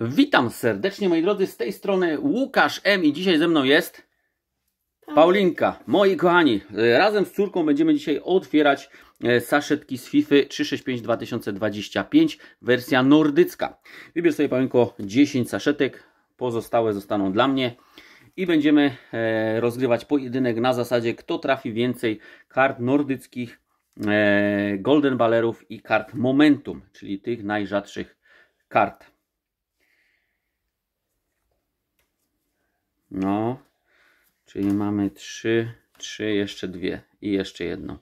Witam serdecznie moi drodzy, z tej strony Łukasz M i dzisiaj ze mną jest tak. Paulinka, moi kochani. E, razem z córką będziemy dzisiaj otwierać e, saszetki z FIFA 365 2025 wersja nordycka. Wybierz sobie Paulinko 10 saszetek, pozostałe zostaną dla mnie i będziemy e, rozgrywać pojedynek na zasadzie kto trafi więcej kart nordyckich, golden balerów i kart momentum, czyli tych najrzadszych kart. No, czyli mamy trzy, trzy, jeszcze dwie i jeszcze jedną.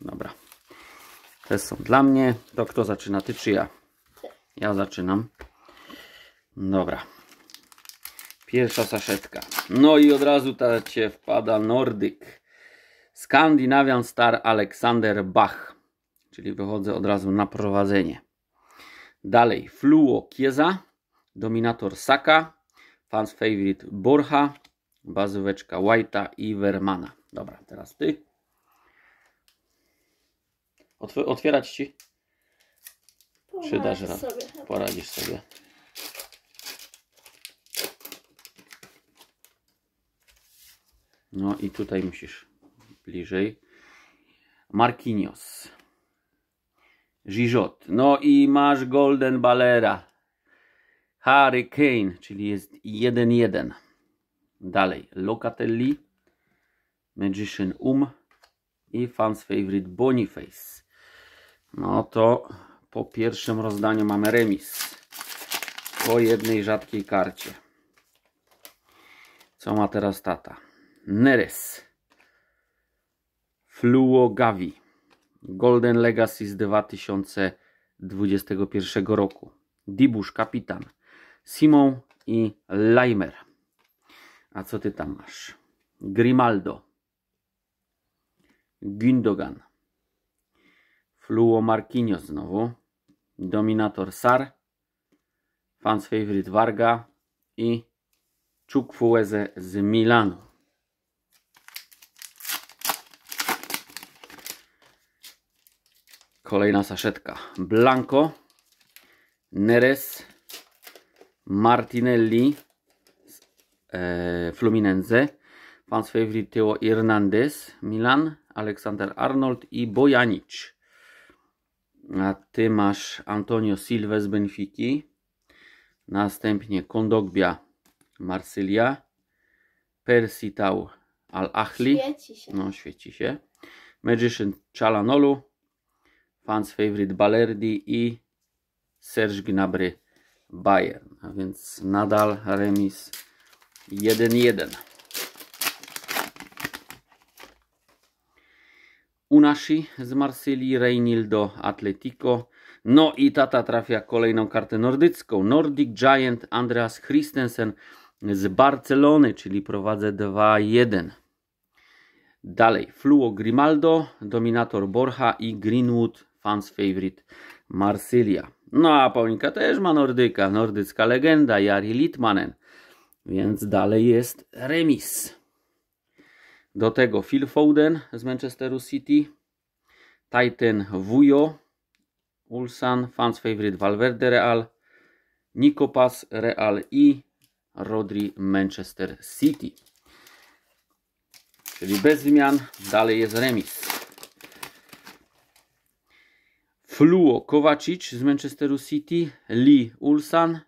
Dobra. Te są dla mnie. To kto zaczyna? Ty czy ja? Ja zaczynam. Dobra. Pierwsza saszetka. No i od razu ta cię wpada Nordyk. Skandinavian Star Alexander Bach. Czyli wychodzę od razu na prowadzenie. Dalej. Fluo Kieza. Dominator Saka, Fans Favorite Borcha, bazóweczka White'a i Vermana. Dobra, teraz Ty. Otw otwierać Ci? Przydasz Czy radę? Poradzisz sobie. No i tutaj musisz bliżej. Marquinhos. Giżot. No i masz Golden Balera. Hurricane, czyli jest 1-1. Dalej, Locatelli, Magician Um i Fans Favorite Boniface. No to po pierwszym rozdaniu mamy remis. Po jednej rzadkiej karcie. Co ma teraz tata? Neres. Fluo Gavi. Golden Legacy z 2021 roku. Dibusz, kapitan. Simon i Leimer. A co ty tam masz? Grimaldo. Gündogan. Fluo Marquinhos znowu. Dominator Sar. Fans favorite Varga. I Czukfueze z Milanu. Kolejna saszetka. Blanco. Neres. Martinelli z e, Fluminense. Fans favorite Teo Hernandez, Milan, Aleksander Arnold i Bojanic. A ty masz Antonio Silva z Benfiki. Następnie Kondogbia Marsylia. Persitał Al-Ahli. Świeci się. No, świeci się. Magician Chalanolu. Fans favorite Balerdi i Serge Gnabry. Bayern. A więc nadal remis 1-1. Unasi z Marsylii, Reynildo do Atletico. No i tata trafia kolejną kartę nordycką. Nordic Giant Andreas Christensen z Barcelony, czyli prowadzę 2-1. Dalej, Fluo Grimaldo, Dominator Borja i Greenwood, fans favorite Marsylia. No a Paulinka też ma Nordyka, nordycka legenda, Jari Litmanen. Więc dalej jest remis. Do tego Phil Foden z Manchesteru City, Titan Wujo, Ulsan, fans favorite Valverde Real, Nikopas Real i Rodri Manchester City. Czyli bez zmian, dalej jest remis. Fluo Kovacic z Manchesteru City, Lee Ulsan,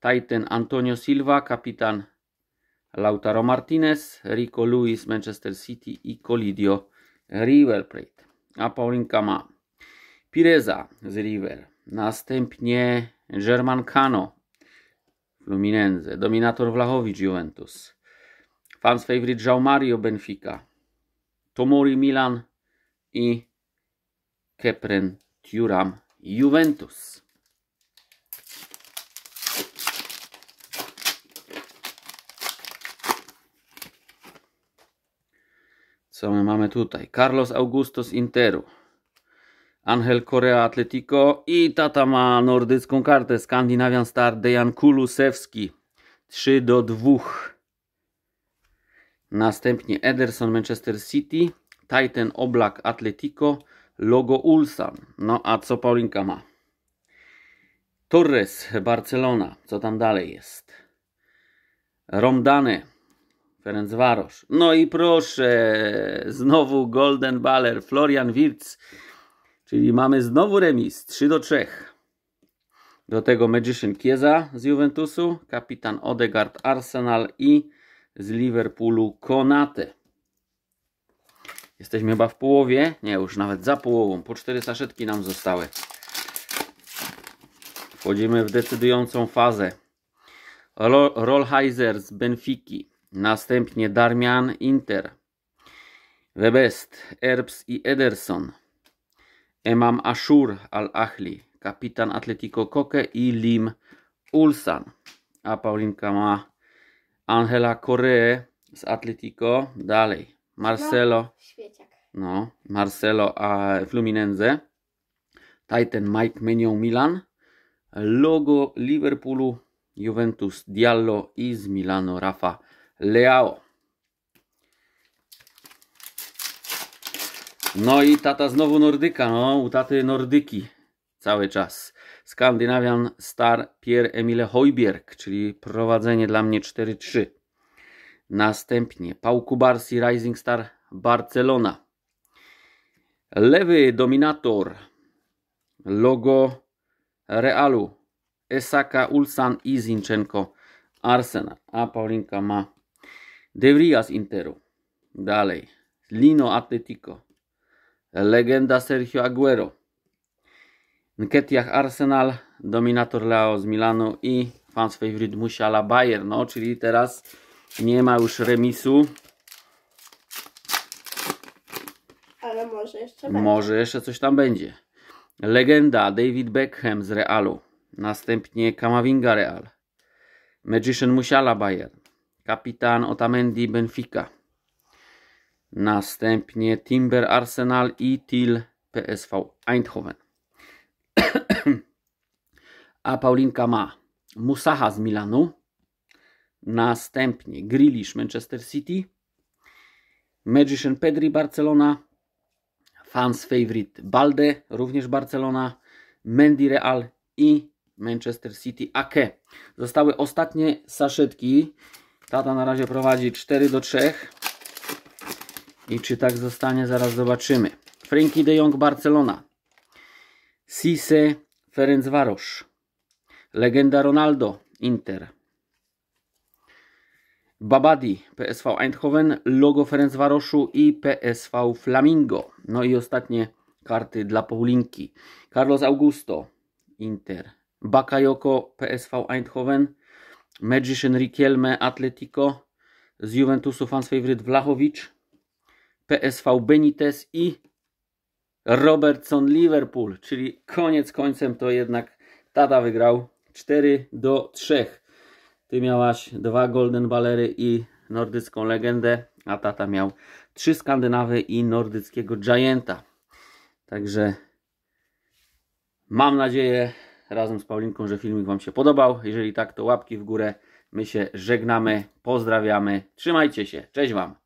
Titan Antonio Silva, kapitan Lautaro Martinez, Rico Luis Manchester City i Colidio River Plate. A Paulinka ma Pireza z River, następnie German Cano Fluminense, Dominator Wlachowicz Juventus, Fans Favorite João Mario Benfica, Tomori Milan i Kepren Thuram Juventus. Co my mamy tutaj? Carlos Augusto z Interu. Angel Korea Atletico i tata ma nordycką kartę. Skandinavian Star Dejan Kulusewski. 3 do 2. Następnie Ederson Manchester City. Titan Oblak Atletico logo Ulsan. No a co Paulinka ma? Torres, Barcelona. Co tam dalej jest? Romdany, Ferencvaros. No i proszę, znowu Golden Baller, Florian Wirtz. Czyli mamy znowu remis, 3 do 3. Do tego Magician Kieza z Juventusu, kapitan Odegaard Arsenal i z Liverpoolu Konate. Jesteśmy chyba w połowie. Nie, już nawet za połową. Po cztery saszetki nam zostały. Wchodzimy w decydującą fazę. Rollheiser z Benfiki. Następnie Darmian Inter. Webest, Erbs i Ederson. Emam Ashur Al-Ahli. Kapitan Atletico Koke i Lim Ulsan. A Paulinka ma Angela Correa z Atletico. Dalej. Marcelo. No, świeciak. No, Marcelo a Fluminense. Titan Mike Menion Milan. Logo Liverpoolu, Juventus Diallo i z Milano Rafa Leao. No i tata znowu Nordyka, no u taty Nordyki cały czas. Skandynawian Star Pierre-Emile Hojbjerg, czyli prowadzenie dla mnie 4-3. Następnie Pau Kubarsi Rising Star Barcelona. Lewy Dominator. Logo Realu. Esaka, Ulsan i Zinchenko Arsenal. A Paulinka ma De Vrias Interu. Dalej. Lino Atletico. Legenda Sergio Aguero. Nketiah Arsenal. Dominator Leo z Milanu i fans favorite Musiala Bayern. No, czyli teraz nie ma już remisu. Ale może jeszcze będzie. Może jeszcze coś tam będzie. Legenda David Beckham z Realu. Następnie Kamavinga Real. Magician Musiala Bayern. Kapitan Otamendi Benfica. Następnie Timber Arsenal i Til PSV Eindhoven. A Paulinka ma Musaha z Milanu. Następnie Grealish Manchester City, Magician Pedri Barcelona, Fans Favorite Balde również Barcelona, Mendy Real i Manchester City Ake. Zostały ostatnie saszetki. Tata na razie prowadzi 4 do 3. I czy tak zostanie, zaraz zobaczymy. Frankie de Jong Barcelona. Sise Ferencvaros. Legenda Ronaldo Inter. Babadi, PSV Eindhoven, logo Ferencvaroszu i PSV Flamingo. No i ostatnie karty dla Paulinki. Carlos Augusto, Inter. Bakayoko, PSV Eindhoven. Magician Riquelme, Atletico. Z Juventusu fans favorite Vlachowicz. PSV Benitez i Robertson Liverpool. Czyli koniec końcem to jednak Tada wygrał 4 do 3. Ty miałaś dwa Golden balery i nordycką legendę, a tata miał trzy Skandynawy i nordyckiego Gianta. Także mam nadzieję razem z Paulinką, że filmik Wam się podobał. Jeżeli tak, to łapki w górę. My się żegnamy, pozdrawiamy, trzymajcie się, cześć Wam!